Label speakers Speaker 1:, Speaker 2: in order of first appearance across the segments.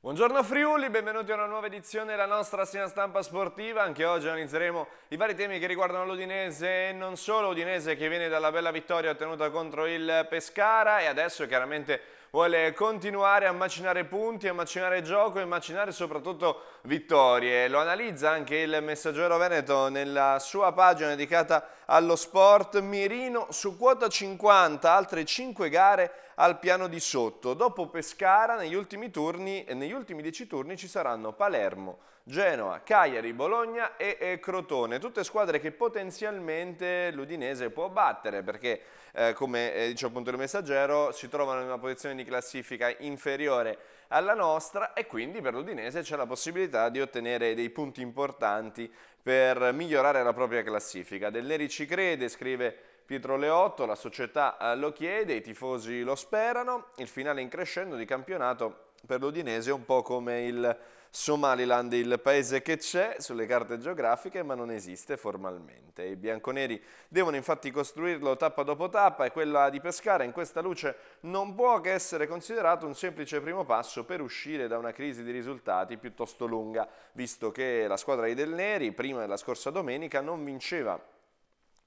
Speaker 1: Buongiorno Friuli, benvenuti a una nuova edizione della nostra segna stampa sportiva. Anche oggi analizzeremo i vari temi che riguardano l'Udinese e non solo. Udinese che viene dalla bella vittoria ottenuta contro il Pescara e adesso chiaramente vuole continuare a macinare punti, a macinare gioco e macinare soprattutto vittorie. Lo analizza anche il Messaggero Veneto nella sua pagina dedicata allo sport. Mirino su quota 50, altre 5 gare al piano di sotto. Dopo Pescara, negli ultimi, turni, negli ultimi 10 turni ci saranno Palermo, Genoa, Cagliari, Bologna e, e Crotone. Tutte squadre che potenzialmente l'Udinese può battere perché eh, come eh, dice appunto il messaggero, si trovano in una posizione di classifica inferiore alla nostra e quindi per l'Udinese c'è la possibilità di ottenere dei punti importanti per migliorare la propria classifica. Del Neri ci crede, scrive Pietro Leotto, la società eh, lo chiede, i tifosi lo sperano, il finale in crescendo di campionato per l'Udinese è un po' come il Somaliland il paese che c'è sulle carte geografiche ma non esiste formalmente. I bianconeri devono infatti costruirlo tappa dopo tappa e quella di Pescara in questa luce non può che essere considerato un semplice primo passo per uscire da una crisi di risultati piuttosto lunga, visto che la squadra dei Del Neri prima della scorsa domenica non vinceva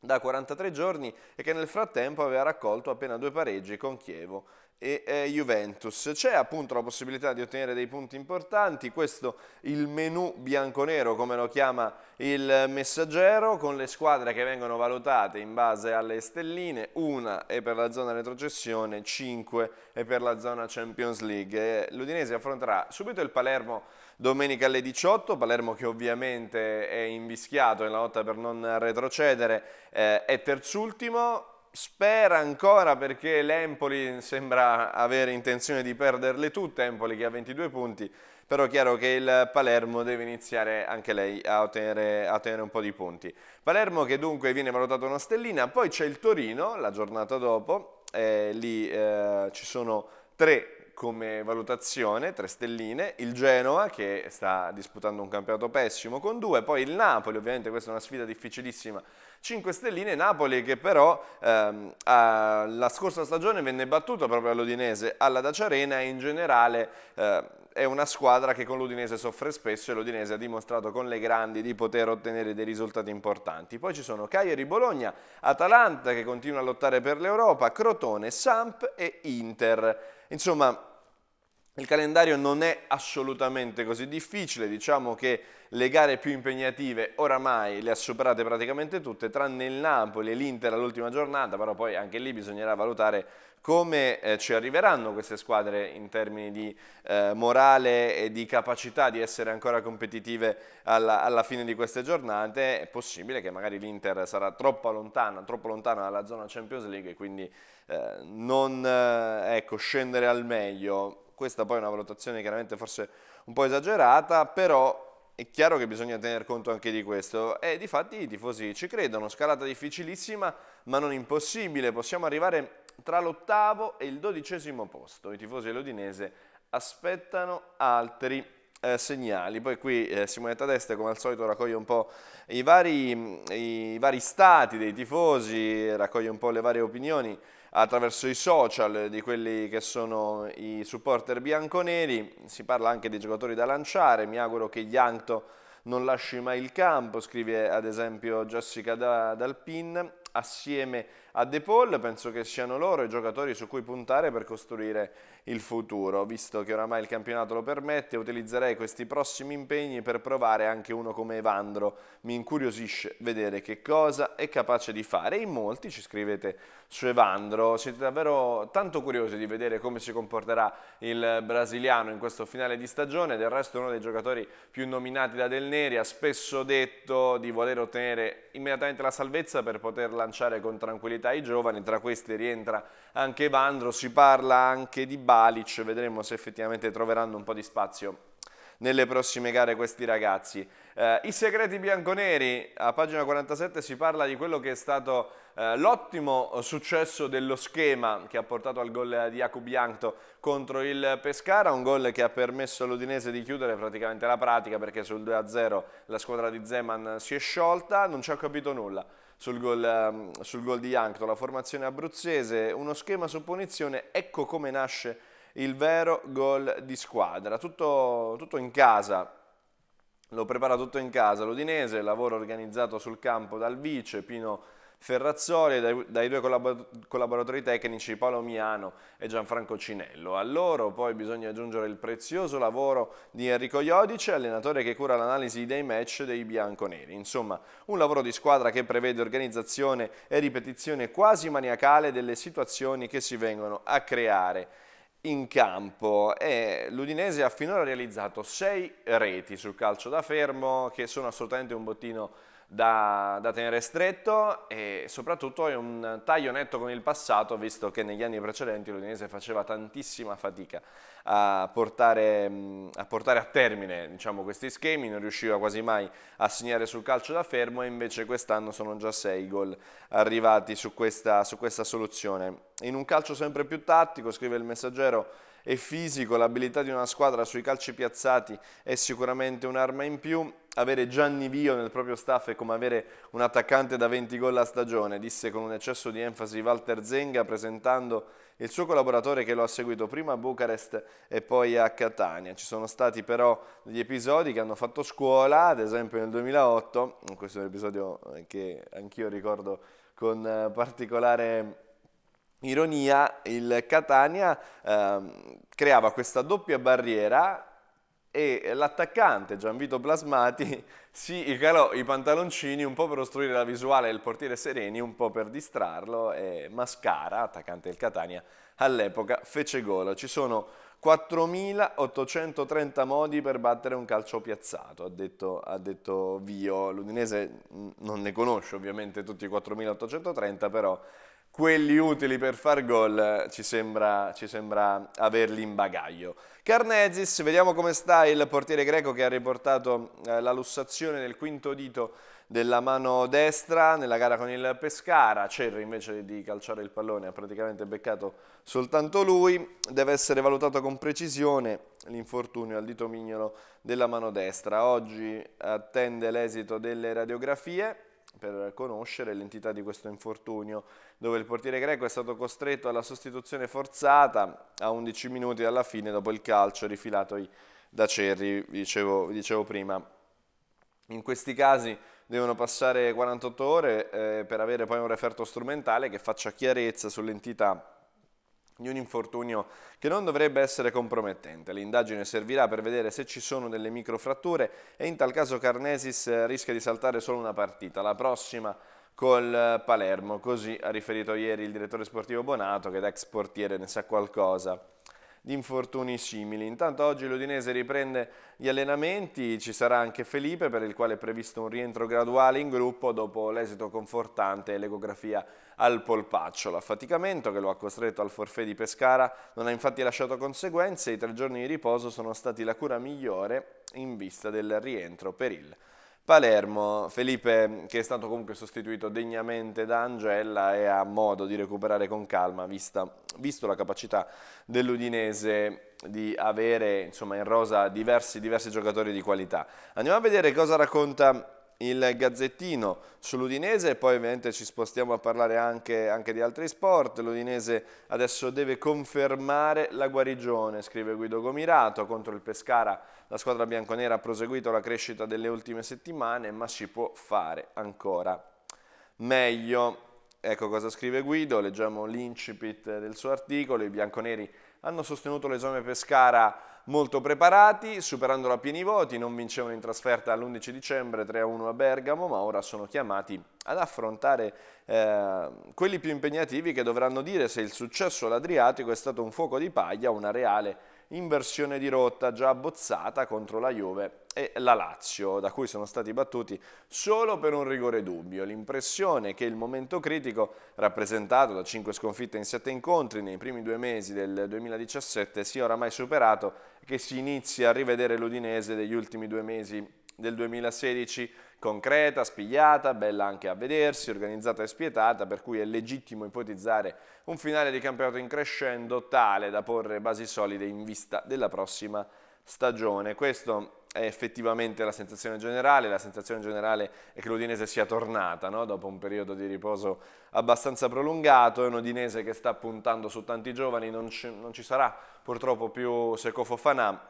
Speaker 1: da 43 giorni e che nel frattempo aveva raccolto appena due pareggi con Chievo e eh, Juventus. C'è appunto la possibilità di ottenere dei punti importanti, questo il menu bianconero come lo chiama il messaggero, con le squadre che vengono valutate in base alle stelline, una è per la zona retrocessione, 5 è per la zona Champions League. L'Udinese affronterà subito il Palermo domenica alle 18, Palermo che ovviamente è invischiato nella lotta per non retrocedere, eh, è terzultimo, spera ancora perché l'Empoli sembra avere intenzione di perderle tutte, Empoli che ha 22 punti, però è chiaro che il Palermo deve iniziare anche lei a ottenere, a ottenere un po' di punti. Palermo che dunque viene valutato una stellina, poi c'è il Torino la giornata dopo, eh, lì eh, ci sono tre come valutazione, tre stelline, il Genoa che sta disputando un campionato pessimo con due, poi il Napoli, ovviamente questa è una sfida difficilissima, 5 stelline, Napoli che però ehm, la scorsa stagione venne battuto proprio all'Odinese, alla Dacia Arena e in generale eh, è una squadra che con l'Udinese soffre spesso e l'Udinese ha dimostrato con le grandi di poter ottenere dei risultati importanti. Poi ci sono Cagliari, Bologna, Atalanta che continua a lottare per l'Europa, Crotone, Samp e Inter. Insomma, il calendario non è assolutamente così difficile, diciamo che le gare più impegnative oramai le ha superate praticamente tutte, tranne il Napoli e l'Inter all'ultima giornata, però poi anche lì bisognerà valutare come eh, ci arriveranno queste squadre in termini di eh, morale e di capacità di essere ancora competitive alla, alla, fine di queste giornate, è possibile che magari l'Inter sarà troppo lontana, troppo lontana dalla zona Champions League e quindi eh, non eh, ecco, scendere al meglio. Questa poi è una valutazione chiaramente forse un po' esagerata, però è chiaro che bisogna tener conto anche di questo e difatti i tifosi ci credono, scalata difficilissima ma non impossibile, possiamo arrivare tra l'ottavo e il dodicesimo posto. I tifosi dell'Udinese aspettano altri eh, segnali. Poi qui eh, Simonetta Deste, come al solito raccoglie un po' i vari, i vari, stati dei tifosi, raccoglie un po' le varie opinioni attraverso i social di quelli che sono i supporter bianconeri, si parla anche di giocatori da lanciare, mi auguro che Yankto non lasci mai il campo, scrive ad esempio Jessica Dalpin, assieme a De Paul, penso che siano loro i giocatori su cui puntare per costruire il futuro, visto che oramai il campionato lo permette, utilizzerei questi prossimi impegni per provare anche uno come Evandro, mi incuriosisce vedere che cosa è capace di fare, in molti ci scrivete su Evandro, siete davvero tanto curiosi di vedere come si comporterà il brasiliano in questo finale di stagione, del resto uno dei giocatori più nominati da Del Neri ha spesso detto di voler ottenere immediatamente la salvezza per poter lanciare con tranquillità età ai giovani, tra questi rientra anche Vandro, si parla anche di Balic, vedremo se effettivamente troveranno un po' di spazio nelle prossime gare questi ragazzi. Eh, I segreti bianconeri, a pagina 47 si parla di quello che è stato eh, l'ottimo successo dello schema che ha portato al gol di Jacob contro il Pescara, un gol che ha permesso all'Udinese di chiudere praticamente la pratica perché sul 2-0 la squadra di Zeman si è sciolta, non ci ha capito nulla sul gol, ehm, sul gol di Jankto, la formazione abruzzese, uno schema su punizione, ecco come nasce il vero gol di squadra, tutto, tutto in casa, lo prepara tutto in casa l'Udinese, lavoro organizzato sul campo dal vice Pino Ferrazzoli e dai, dai, due collaboratori tecnici Paolo Miano e Gianfranco Cinello. A loro poi bisogna aggiungere il prezioso lavoro di Enrico Iodice, allenatore che cura l'analisi dei match dei bianconeri. Insomma, un lavoro di squadra che prevede organizzazione e ripetizione quasi maniacale delle situazioni che si vengono a creare in campo e l'Udinese ha finora realizzato sei reti sul calcio da fermo che sono assolutamente un bottino da, da, tenere stretto e soprattutto è un taglio netto con il passato, visto che negli anni precedenti l'Udinese faceva tantissima fatica a portare a, portare a termine diciamo, questi schemi, non riusciva quasi mai a segnare sul calcio da fermo e invece quest'anno sono già sei gol arrivati su questa, su questa soluzione. In un calcio sempre più tattico, scrive il messaggero, e fisico, l'abilità di una squadra sui calci piazzati è sicuramente un'arma in più. Avere Gianni Vio nel proprio staff è come avere un attaccante da 20 gol a stagione, disse con un eccesso di enfasi Walter Zenga presentando il suo collaboratore che lo ha seguito prima a Bucarest e poi a Catania. Ci sono stati però degli episodi che hanno fatto scuola, ad esempio nel 2008, questo è un episodio che anch'io ricordo con particolare ironia, il Catania ehm, creava questa doppia barriera e l'attaccante Gianvito Plasmati si calò i pantaloncini un po' per ostruire la visuale del portiere Sereni, un po' per distrarlo e Mascara, attaccante del Catania, all'epoca fece gol. Ci sono 4.830 modi per battere un calcio piazzato, ha detto, ha detto Vio. L'Udinese non ne conosce ovviamente tutti i 4.830, però quelli utili per far gol ci sembra, ci sembra averli in bagaglio. Carnezis, vediamo come sta il portiere greco che ha riportato eh, la lussazione del quinto dito della mano destra nella gara con il Pescara, Cerri invece di calciare il pallone ha praticamente beccato soltanto lui, deve essere valutato con precisione l'infortunio al dito mignolo della mano destra, oggi attende l'esito delle radiografie per conoscere l'entità di questo infortunio, dove il portiere greco è stato costretto alla sostituzione forzata a 11 minuti dalla fine dopo il calcio rifilato da Cerri, vi dicevo, dicevo, prima. In questi casi devono passare 48 ore eh, per avere poi un referto strumentale che faccia chiarezza sull'entità di un infortunio che non dovrebbe essere compromettente. L'indagine servirà per vedere se ci sono delle microfratture e in tal caso Carnesis eh, rischia di saltare solo una partita, la prossima col eh, Palermo, così ha riferito ieri il direttore sportivo Bonato che da ex portiere ne sa qualcosa di infortuni simili. Intanto oggi l'Udinese riprende gli allenamenti, ci sarà anche Felipe per il quale è previsto un rientro graduale in gruppo dopo l'esito confortante e l'ecografia al polpaccio. L'affaticamento che lo ha costretto al forfè di Pescara non ha infatti lasciato conseguenze e i tre giorni di riposo sono stati la cura migliore in vista del rientro per il Palermo. Felipe, che è stato comunque sostituito degnamente da Angela, e ha modo di recuperare con calma, vista, visto la capacità dell'Udinese di avere insomma, in rosa diversi, diversi giocatori di qualità. Andiamo a vedere cosa racconta il gazzettino sull'Udinese e poi ovviamente ci spostiamo a parlare anche, anche di altri sport. L'Udinese adesso deve confermare la guarigione, scrive Guido Gomirato. Contro il Pescara la squadra bianconera ha proseguito la crescita delle ultime settimane, ma si può fare ancora meglio. Ecco cosa scrive Guido, leggiamo l'incipit del suo articolo. I bianconeri hanno sostenuto l'esame Pescara molto preparati, superandolo a pieni voti, non vincevano in trasferta all'11 dicembre 3-1 a Bergamo, ma ora sono chiamati ad affrontare eh, quelli più impegnativi che dovranno dire se il successo all'Adriatico è stato un fuoco di paglia o una reale in versione di rotta già abbozzata contro la Juve e la Lazio, da cui sono stati battuti solo per un rigore dubbio. L'impressione che il momento critico, rappresentato da 5 sconfitte in 7 incontri nei primi due mesi del 2017, sia oramai superato e che si inizi a rivedere l'Udinese degli ultimi due mesi del 2016 concreta, spigliata, bella anche a vedersi, organizzata e spietata, per cui è legittimo ipotizzare un finale di campionato in crescendo tale da porre basi solide in vista della prossima stagione. Questo è effettivamente la sensazione generale, la sensazione generale è che l'Udinese sia tornata no? dopo un periodo di riposo abbastanza prolungato, è un Udinese che sta puntando su tanti giovani, non ci, non ci sarà purtroppo più Seco Fofanà,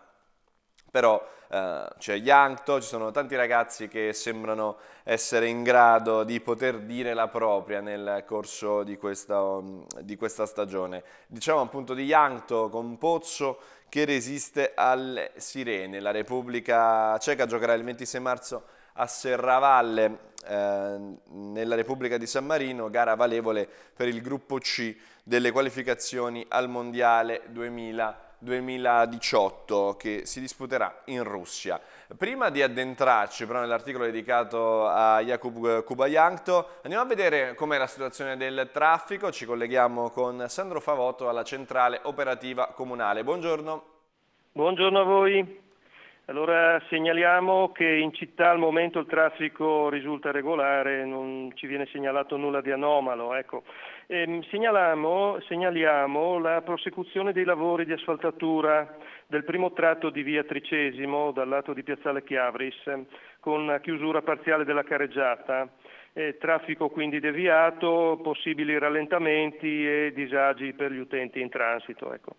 Speaker 1: però eh, c'è Yankto, ci sono tanti ragazzi che sembrano essere in grado di poter dire la propria nel corso di questa, mm, di questa stagione. Diciamo appunto di Yankto con Pozzo che resiste alle sirene. La Repubblica Ceca giocherà il 26 marzo a Serravalle eh, nella Repubblica di San Marino, gara valevole per il gruppo C delle qualificazioni al Mondiale 2020. 2018 che si disputerà in Russia. Prima di addentrarci però nell'articolo dedicato a Jakub Kubayankto, andiamo a vedere com'è la situazione del traffico, ci colleghiamo con Sandro Favoto alla centrale operativa comunale. Buongiorno. Buongiorno a voi. Allora segnaliamo che in città al momento il traffico
Speaker 2: risulta regolare, non ci viene segnalato nulla di anomalo. Ecco. Eh, segnaliamo la prosecuzione dei lavori di asfaltatura del primo tratto di via Tricesimo dal lato di Piazzale Chiavris con chiusura parziale della carreggiata. Eh, traffico quindi deviato, possibili rallentamenti e disagi per gli utenti in transito. Ecco.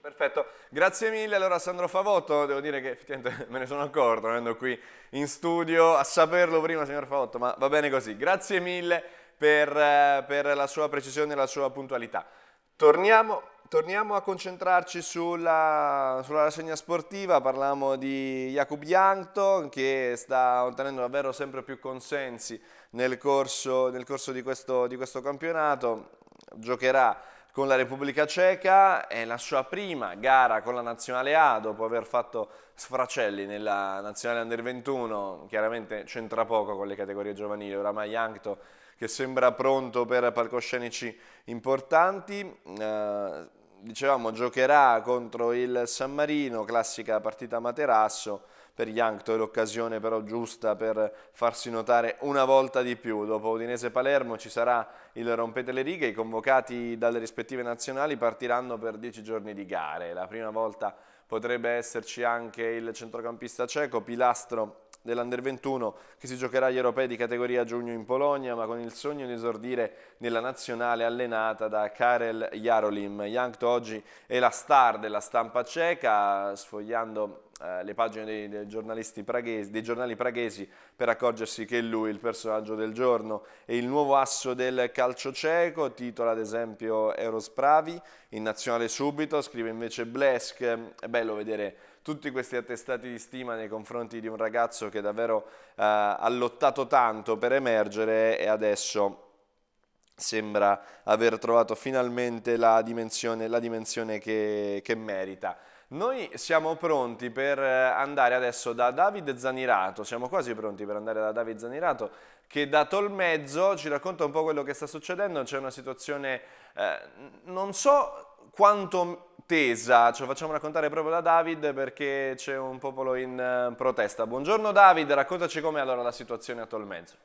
Speaker 1: Perfetto, grazie mille. Allora Sandro Favotto, devo dire che effettivamente me ne sono accorto venendo qui in studio a saperlo prima, signor Favotto, ma va bene così. Grazie mille per, eh, per la sua precisione e la sua puntualità. Torniamo, torniamo a concentrarci sulla, sulla, rassegna sportiva, parliamo di Jakub Jankton che sta ottenendo davvero sempre più consensi nel corso, nel corso di, questo, di questo campionato, giocherà con la Repubblica Ceca, è la sua prima gara con la Nazionale A dopo aver fatto sfracelli nella Nazionale Under 21, chiaramente c'entra poco con le categorie giovanili, oramai Yankto che sembra pronto per palcoscenici importanti, eh, dicevamo giocherà contro il San Marino, classica partita materasso, per Jankto è l'occasione però giusta per farsi notare una volta di più. Dopo Udinese-Palermo ci sarà il rompete le righe, i convocati dalle rispettive nazionali partiranno per 10 giorni di gare. La prima volta potrebbe esserci anche il centrocampista ceco, pilastro dell'Under 21 che si giocherà agli europei di categoria giugno in Polonia ma con il sogno di esordire nella nazionale allenata da Karel Jarolim. Jankto oggi è la star della stampa ceca sfogliando eh, le pagine dei, dei, praghesi, dei, giornali praghesi per accorgersi che è lui il personaggio del giorno è il nuovo asso del calcio cieco, titola ad esempio Eurospravi, in nazionale subito, scrive invece Blesk, è bello vedere tutti questi attestati di stima nei confronti di un ragazzo che davvero eh, ha lottato tanto per emergere e adesso sembra aver trovato finalmente la dimensione, la dimensione che, che merita. Noi siamo pronti per eh, andare adesso da Davide Zanirato, siamo quasi pronti per andare da Davide Zanirato che da Tolmezzo ci racconta un po' quello che sta succedendo, c'è una situazione eh, non so quanto tesa, ce lo facciamo raccontare proprio da David perché c'è un popolo in eh, protesta. Buongiorno David, raccontaci com'è allora la situazione a Tolmezzo.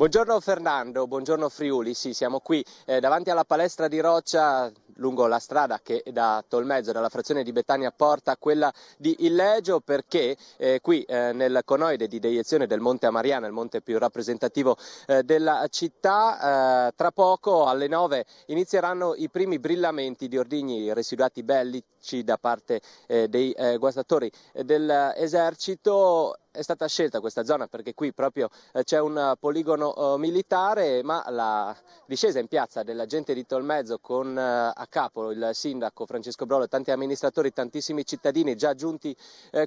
Speaker 3: Buongiorno Fernando, buongiorno Friuli, sì siamo qui eh, davanti alla palestra di roccia lungo la strada che da Tolmezzo, dalla frazione di Betania porta a quella di Illegio perché eh, qui eh, nel conoide di deiezione del Monte Amariano, il monte più rappresentativo eh, della città, eh, tra poco alle 9 inizieranno i primi brillamenti di ordigni residuati bellici da parte eh, dei eh, guastatori dell'esercito è stata scelta questa zona perché qui proprio eh, c'è un eh, poligono eh, militare, ma la discesa in piazza della gente di Tolmezzo con a capo il sindaco Francesco Brolo, e tanti amministratori, tantissimi cittadini già giunti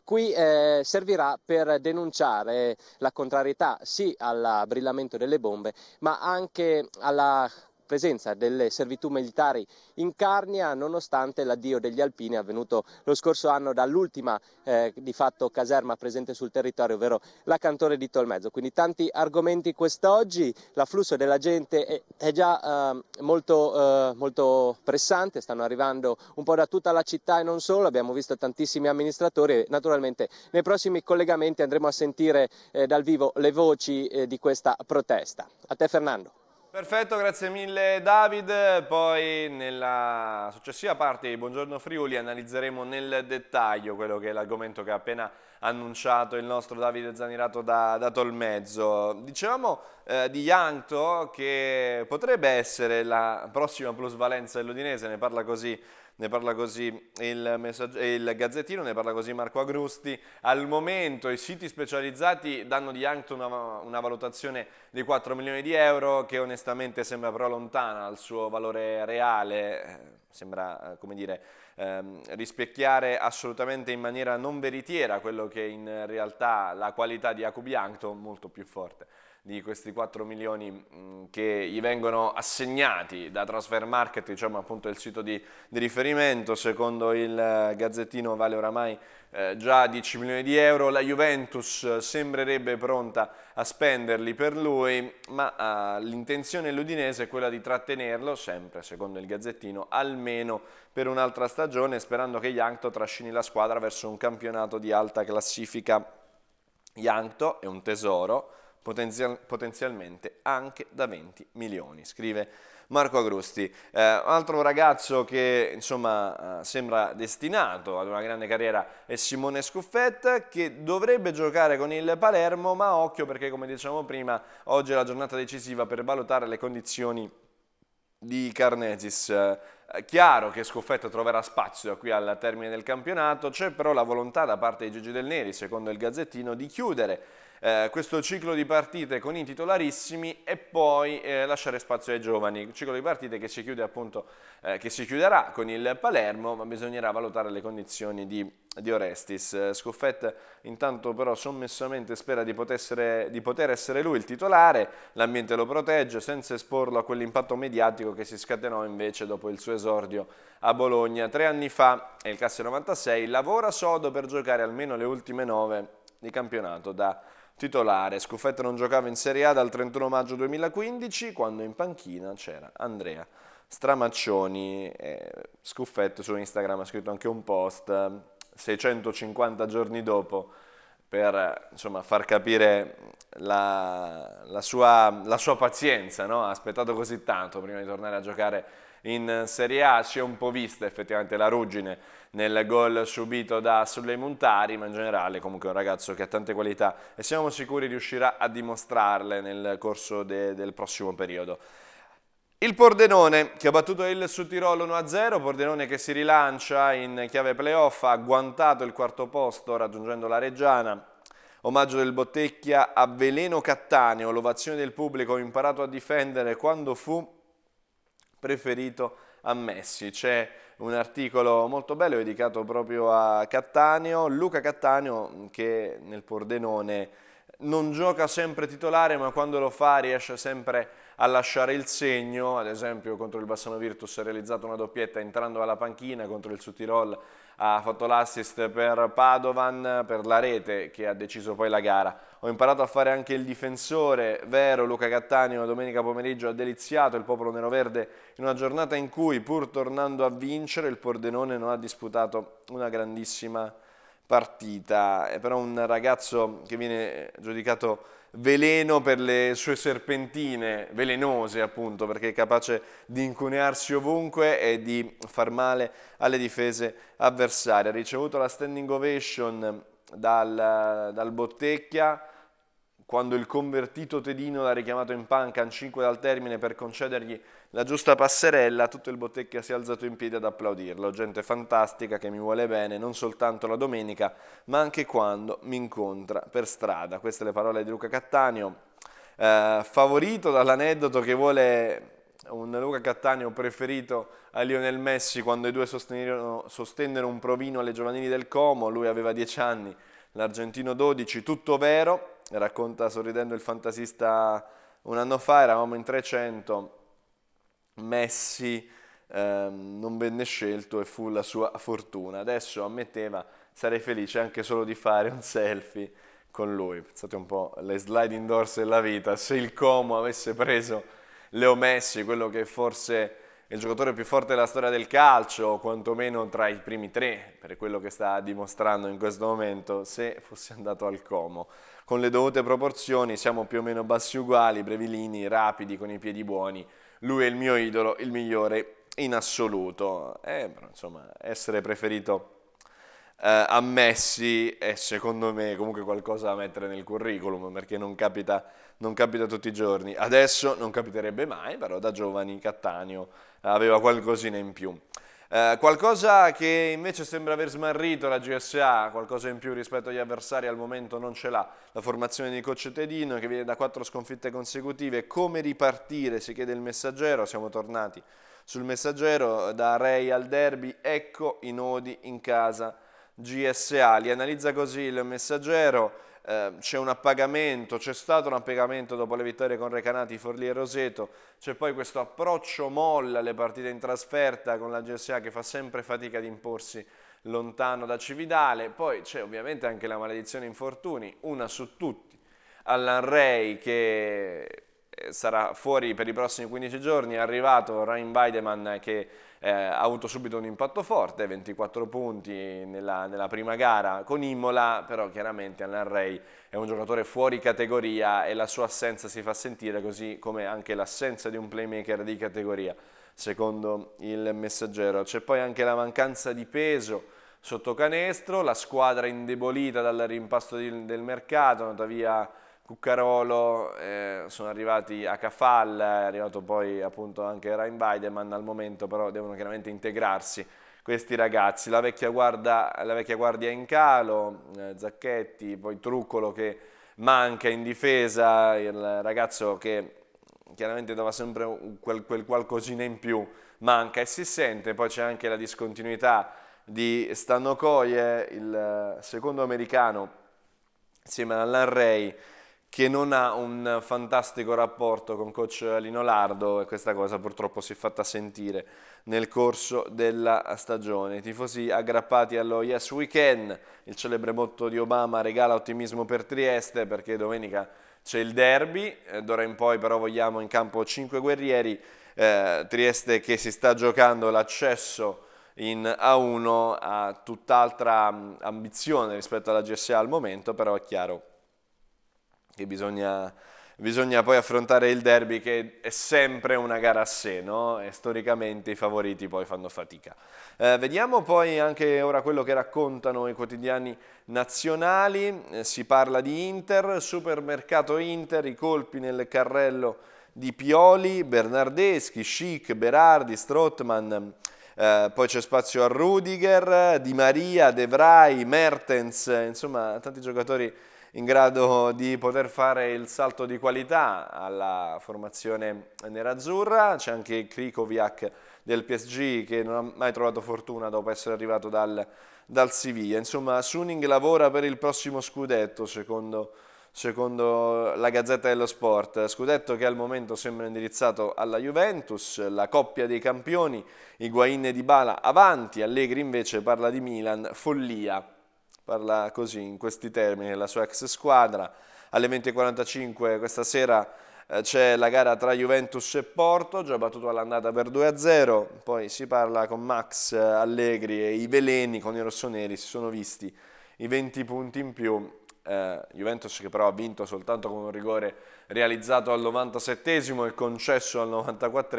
Speaker 3: qui, servirà per denunciare la contrarietà sì al brillamento delle bombe, ma anche alla presenza delle servitù militari in Carnia nonostante l'addio degli alpini avvenuto lo scorso anno dall'ultima eh, di fatto caserma presente sul territorio, ovvero la Cantone di Tolmezzo. Quindi tanti argomenti quest'oggi, l'afflusso della gente è, è già eh, molto, eh, molto pressante, stanno arrivando un po' da tutta la città e non solo, abbiamo visto tantissimi amministratori e naturalmente nei prossimi collegamenti andremo a sentire eh, dal vivo le voci eh, di questa protesta. A te Fernando.
Speaker 1: Perfetto, grazie mille David. Poi nella successiva parte di Buongiorno Friuli analizzeremo nel dettaglio quello che è l'argomento che ha appena annunciato il nostro Davide Zanirato da, da Tolmezzo. Dicevamo eh, di Yankto che potrebbe essere la prossima plusvalenza dell'Udinese, ne parla così ne parla così il, il, Gazzettino, ne parla così Marco Agrusti. Al momento i siti specializzati danno di Yankton una, una, valutazione di 4 milioni di euro che onestamente sembra però lontana dal suo valore reale, eh, sembra eh, come dire ehm, rispecchiare assolutamente in maniera non veritiera quello che in realtà la qualità di Jakub Yankton molto più forte di questi 4 milioni mm, che gli vengono assegnati da Transfer Market, diciamo appunto il sito di, di riferimento, secondo il eh, Gazzettino vale oramai eh, già 10 milioni di euro, la Juventus eh, sembrerebbe pronta a spenderli per lui, ma eh, l'intenzione ludinese è quella di trattenerlo, sempre secondo il Gazzettino, almeno per un'altra stagione, sperando che Jankto trascini la squadra verso un campionato di alta classifica. Jankto è un tesoro, potenzial potenzialmente anche da 20 milioni, scrive Marco Agrusti. Eh, altro ragazzo che insomma eh, sembra destinato ad una grande carriera è Simone Scuffetta che dovrebbe giocare con il Palermo ma occhio perché come dicevamo prima oggi è la giornata decisiva per valutare le condizioni di Carnesis. Eh, chiaro che Scoffetta troverà spazio qui al termine del campionato, c'è però la volontà da parte di Gigi Del Neri, secondo il Gazzettino, di chiudere eh, questo ciclo di partite con i titolarissimi e poi eh, lasciare spazio ai giovani. Il ciclo di partite che si, chiude appunto, eh, che si chiuderà con il Palermo, ma bisognerà valutare le condizioni di, di Orestis. Eh, Scoffet intanto però sommessamente spera di, potessere, di poter essere lui il titolare, l'ambiente lo protegge senza esporlo a quell'impatto mediatico che si scatenò invece dopo il suo esordio a Bologna. Tre anni fa, è il classe 96, lavora sodo per giocare almeno le ultime nove di campionato da titolare. Scuffetta non giocava in Serie A dal 31 maggio 2015 quando in panchina c'era Andrea Stramaccioni. Scuffetto su Instagram ha scritto anche un post 650 giorni dopo per insomma, far capire la, la, sua, la sua, pazienza, no? ha aspettato così tanto prima di tornare a giocare in Serie A, si è un po' vista effettivamente la ruggine nel gol subito da Suleimuntari, ma in generale comunque un ragazzo che ha tante qualità e siamo sicuri riuscirà a dimostrarle nel corso de del prossimo periodo. Il Pordenone che ha battuto il Su Tirolo 1-0, Pordenone che si rilancia in chiave playoff, ha agguantato il quarto posto raggiungendo la Reggiana. Omaggio del Bottecchia a Veleno Cattaneo, l'ovazione del pubblico, ho imparato a difendere quando fu preferito a Messi. C'è un articolo molto bello dedicato proprio a Cattaneo, Luca Cattaneo che nel Pordenone non gioca sempre titolare ma quando lo fa riesce sempre a lasciare il segno, ad esempio contro il Bassano Virtus ha realizzato una doppietta entrando alla panchina, contro il Suttirol ha fatto l'assist per Padovan, per la rete che ha deciso poi la gara. Ho imparato a fare anche il difensore, vero Luca Cattaneo domenica pomeriggio ha deliziato il popolo neroverde in una giornata in cui pur tornando a vincere il Pordenone non ha disputato una grandissima partita. È però un ragazzo che viene giudicato veleno per le sue serpentine, velenose appunto, perché è capace di incunearsi ovunque e di far male alle difese avversarie. Ha ricevuto la standing ovation dal, dal Bottecchia, quando il convertito Tedino l'ha richiamato in panca in 5 dal termine per concedergli la giusta passerella, tutto il bottecchia si è alzato in piedi ad applaudirlo. Gente fantastica che mi vuole bene non soltanto la domenica, ma anche quando mi incontra per strada. Queste le parole di Luca Cattaneo, eh, favorito dall'aneddoto che vuole un Luca Cattaneo preferito a Lionel Messi quando i due sostennero un provino alle giovanili del Como, lui aveva 10 anni, l'argentino 12, tutto vero, racconta sorridendo il fantasista un anno fa, eravamo in 300, Messi ehm, non venne scelto e fu la sua fortuna. Adesso ammetteva sarei felice anche solo di fare un selfie con lui. Pensate un po' alle slide indoors della vita, se il Como avesse preso Leo Messi, quello che forse il giocatore più forte della storia del calcio, quantomeno tra i primi tre, per quello che sta dimostrando in questo momento, se fosse andato al Como. Con le dovute proporzioni siamo più o meno bassi uguali, brevilini, rapidi, con i piedi buoni. Lui è il mio idolo, il migliore in assoluto. Eh, insomma, essere preferito eh, a Messi è secondo me comunque qualcosa da mettere nel curriculum, perché non capita non capita tutti i giorni. Adesso non capiterebbe mai, però da giovani Cattaneo aveva qualcosina in più. Eh, qualcosa che invece sembra aver smarrito la GSA, qualcosa in più rispetto agli avversari al momento non ce l'ha, la formazione di Coach Tedino che viene da quattro sconfitte consecutive, come ripartire si chiede il messaggero, siamo tornati sul messaggero, da Rei al derby, ecco i nodi in casa GSA, li analizza così il messaggero, Ehm, c'è un appagamento, c'è stato un appagamento dopo le vittorie con Recanati, Forlì e Roseto, c'è poi questo approccio molle alle partite in trasferta con la GSA che fa sempre fatica ad imporsi lontano da Cividale, poi c'è ovviamente anche la maledizione infortuni, una su tutti, all'Anrei che eh, sarà fuori per i prossimi 15 giorni, è arrivato Ryan Weideman che eh, ha avuto subito un impatto forte, 24 punti nella, nella prima gara con Imola, però chiaramente Alan Ray è un giocatore fuori categoria e la sua assenza si fa sentire così come anche l'assenza di un playmaker di categoria, secondo il messaggero. C'è poi anche la mancanza di peso sotto canestro, la squadra indebolita dal rimpasto di, del mercato, andata via Cuccarolo, eh, sono arrivati a Cafalla, è arrivato poi appunto anche Ryan Weideman, al momento però devono chiaramente integrarsi questi ragazzi. La vecchia, guarda, la vecchia guardia in calo, eh, Zacchetti, poi Truccolo che manca in difesa, il ragazzo che chiaramente dava sempre quel, quel qualcosina in più, manca e si sente, poi c'è anche la discontinuità di Stannocoie, il eh, secondo americano, insieme all'Anrei che non ha un fantastico rapporto con coach Lino Lardo e questa cosa purtroppo si è fatta sentire nel corso della stagione. I tifosi aggrappati allo Yes Weekend, il celebre motto di Obama regala ottimismo per Trieste perché domenica c'è il derby, eh, d'ora in poi però vogliamo in campo 5 guerrieri, eh, Trieste che si sta giocando l'accesso in A1 ha tutt'altra mm, ambizione rispetto alla GSA al momento, però è chiaro che bisogna, bisogna, poi affrontare il derby che è sempre una gara a sé, no? e storicamente i favoriti poi fanno fatica. Eh, vediamo poi anche ora quello che raccontano i quotidiani nazionali, eh, si parla di Inter, supermercato Inter, i colpi nel carrello di Pioli, Bernardeschi, Schick, Berardi, Strottmann, eh, poi c'è spazio a Rudiger, Di Maria, De Vrij, Mertens, insomma tanti giocatori in grado di poter fare il salto di qualità alla formazione nerazzurra. C'è anche Krikoviak del PSG che non ha mai trovato fortuna dopo essere arrivato dal, dal Siviglia. Insomma, Suning lavora per il prossimo scudetto, secondo, secondo la Gazzetta dello Sport. Scudetto che al momento sembra indirizzato alla Juventus, la coppia dei campioni, Iguain e Dybala avanti, Allegri invece parla di Milan, follia parla così in questi termini la sua ex squadra. Alle 20.45 questa sera eh, c'è la gara tra Juventus e Porto, già battuto all'andata per 2-0, poi si parla con Max eh, Allegri e i veleni con i rossoneri si sono visti i 20 punti in più. Eh, Juventus che però ha vinto soltanto con un rigore realizzato al 97 e concesso al 94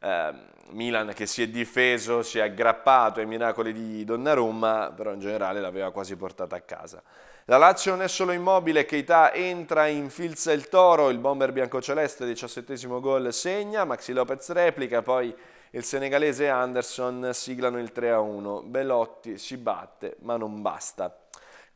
Speaker 1: eh, Milan che si è difeso, si è aggrappato ai miracoli di Donnarumma, però in generale l'aveva quasi portata a casa. La Lazio non è solo immobile, Keita entra, infilza il toro, il bomber biancoceleste, 17 gol segna, Maxi Lopez replica, poi il senegalese Anderson siglano il 3-1, Belotti si batte ma non basta.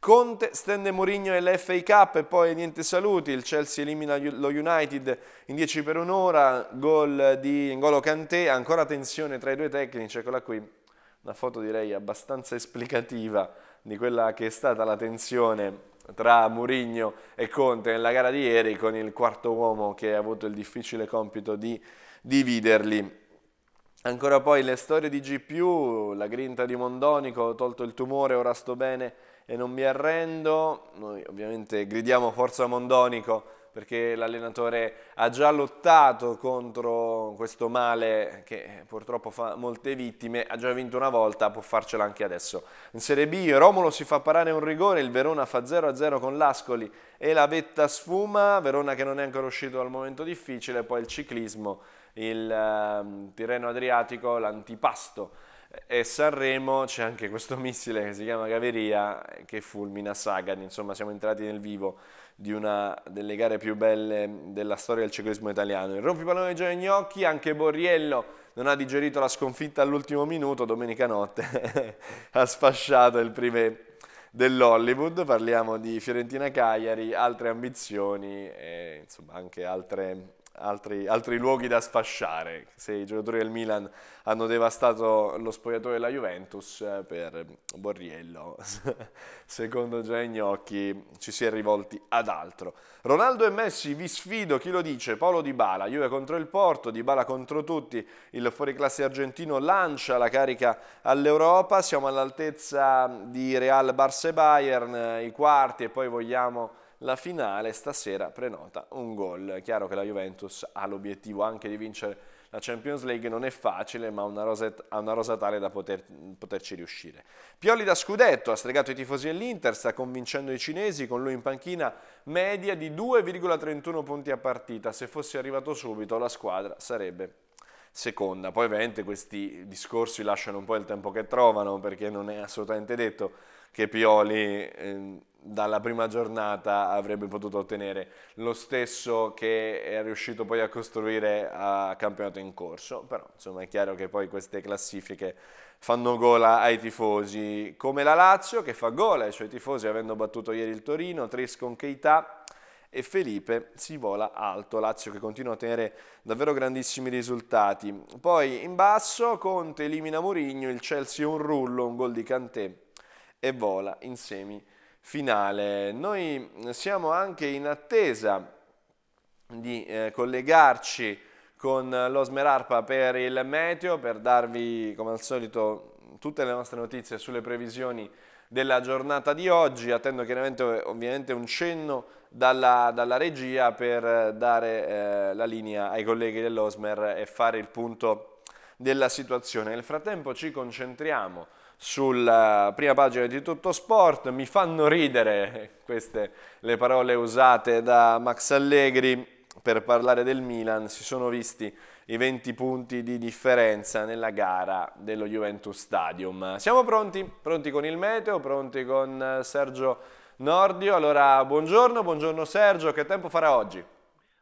Speaker 1: Conte stende Mourinho nell'FA Cup e poi niente saluti, il Chelsea elimina lo United in 10 per un'ora, gol di Ngolo Kanté, ancora tensione tra i due tecnici, eccola qui, una foto direi abbastanza esplicativa di quella che è stata la tensione tra Mourinho e Conte nella gara di ieri con il quarto uomo che ha avuto il difficile compito di dividerli. Ancora poi le storie di G+, la grinta di Mondonico, ho tolto il tumore, ora sto bene e non mi arrendo. Noi ovviamente gridiamo forza Mondonico perché l'allenatore ha già lottato contro questo male che purtroppo fa molte vittime, ha già vinto una volta, può farcela anche adesso. In Serie B Romolo si fa parare un rigore, il Verona fa 0-0 con l'Ascoli e la vetta sfuma, Verona che non è ancora uscito dal momento difficile, poi il ciclismo, il eh, Tirreno Adriatico, l'antipasto e Sanremo c'è anche questo missile che si chiama Gaveria che fulmina Sagan, insomma siamo entrati nel vivo di una delle gare più belle della storia del ciclismo italiano. Il rompipallone di Gioia Gnocchi, anche Borriello non ha digerito la sconfitta all'ultimo minuto, domenica notte ha sfasciato il privé dell'Hollywood, parliamo di Fiorentina Cagliari, altre ambizioni e insomma anche altre altri, altri, luoghi da sfasciare. Se i giocatori del Milan hanno devastato lo spogliatoio della Juventus eh, per Borriello, secondo Gianni Gnocchi ci si è rivolti ad altro. Ronaldo e Messi, vi sfido, chi lo dice? Paolo Di Bala, Juve contro il Porto, Di Bala contro tutti, il fuoriclasse argentino lancia la carica all'Europa, siamo all'altezza di Real, Barça e Bayern, eh, i quarti e poi vogliamo la finale, stasera prenota un gol. È chiaro che la Juventus ha l'obiettivo anche di vincere la Champions League, non è facile ma ha una, una rosa, tale da poter, poterci riuscire. Pioli da scudetto ha stregato i tifosi dell'Inter, sta convincendo i cinesi, con lui in panchina media di 2,31 punti a partita, se fosse arrivato subito la squadra sarebbe seconda. Poi ovviamente questi discorsi lasciano un po' il tempo che trovano perché non è assolutamente detto che Pioli eh, dalla prima giornata avrebbe potuto ottenere lo stesso che è riuscito poi a costruire a campionato in corso, però insomma è chiaro che poi queste classifiche fanno gola ai tifosi, come la Lazio che fa gola ai suoi tifosi avendo battuto ieri il Torino, Tris con Keita e Felipe si vola alto, Lazio che continua a ottenere davvero grandissimi risultati. Poi in basso Conte elimina Mourinho, il Chelsea un rullo, un gol di Cantè e vola in semifinale. Noi mm, siamo anche in attesa di eh, collegarci con lo Smerarpa per il meteo per darvi come al solito tutte le nostre notizie sulle previsioni della giornata di oggi. Attendo chiaramente ovviamente un cenno dalla, dalla regia per dare eh, la linea ai colleghi dell'Osmer e fare il punto della situazione. Nel frattempo ci concentriamo sulla prima pagina di tutto sport, mi fanno ridere queste le parole usate da Max Allegri per parlare del Milan, si sono visti i 20 punti di differenza nella gara dello Juventus Stadium. Siamo pronti? Pronti con il meteo, pronti con eh, Sergio Nordio. Allora, buongiorno, buongiorno Sergio, che tempo farà oggi?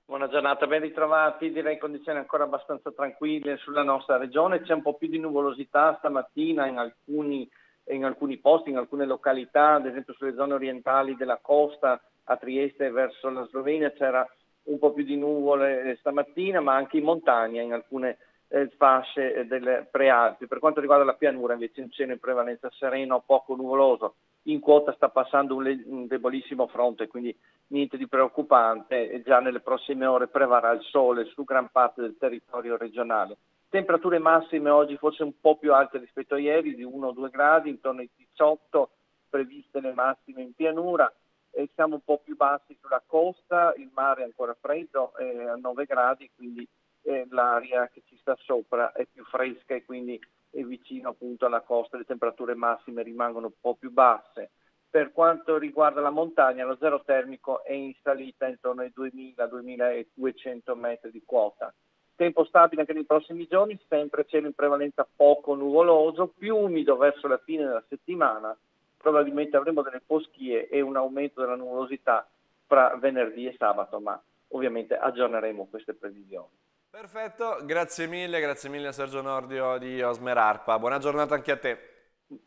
Speaker 1: Buona giornata, ben ritrovati, direi
Speaker 2: condizioni ancora abbastanza tranquille sulla nostra regione, c'è un po' più di nuvolosità stamattina in alcuni, in alcuni, posti, in alcune località, ad esempio sulle zone orientali della costa a Trieste verso la Slovenia c'era un po' più di nuvole eh, stamattina, ma anche in montagna in alcune eh, fasce eh, delle prealpi. Per quanto riguarda la pianura invece un cielo in prevalenza sereno, poco nuvoloso, in quota sta passando un, un debolissimo fronte, quindi niente di preoccupante e già nelle prossime ore prevarrà il sole su gran parte del territorio regionale. Temperature massime oggi forse un po' più alte rispetto a ieri, di 1-2 gradi, intorno ai 18 previste le massime in pianura, e siamo un po' più bassi sulla costa, il mare è ancora freddo, è a 9 gradi, quindi eh, l'aria che ci sta sopra è più fresca e quindi e vicino appunto alla costa le temperature massime rimangono un po' più basse. Per quanto riguarda la montagna, lo zero termico è in salita intorno ai 2000-2200 metri di quota. Tempo stabile anche nei prossimi giorni, sempre cielo in prevalenza poco nuvoloso, più umido verso la fine della settimana, probabilmente avremo delle foschie e un aumento della nuvolosità fra venerdì e sabato, ma ovviamente aggiorneremo queste previsioni.
Speaker 1: Perfetto, grazie mille, grazie mille a Sergio Nordio di Osmer Arpa. Buona giornata anche a te.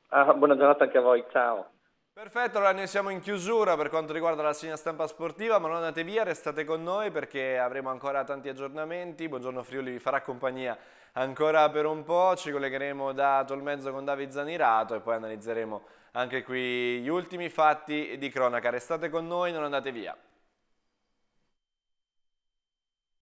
Speaker 1: Ah,
Speaker 2: buona giornata anche a voi, ciao.
Speaker 1: Perfetto, allora noi siamo in chiusura per quanto riguarda la segna stampa sportiva, ma non andate via, restate con noi perché avremo ancora tanti aggiornamenti. Buongiorno Friuli vi farà compagnia ancora per un po', ci collegheremo da Tolmezzo con David Zanirato e poi analizzeremo anche qui gli ultimi fatti di cronaca. Restate con noi, non andate via.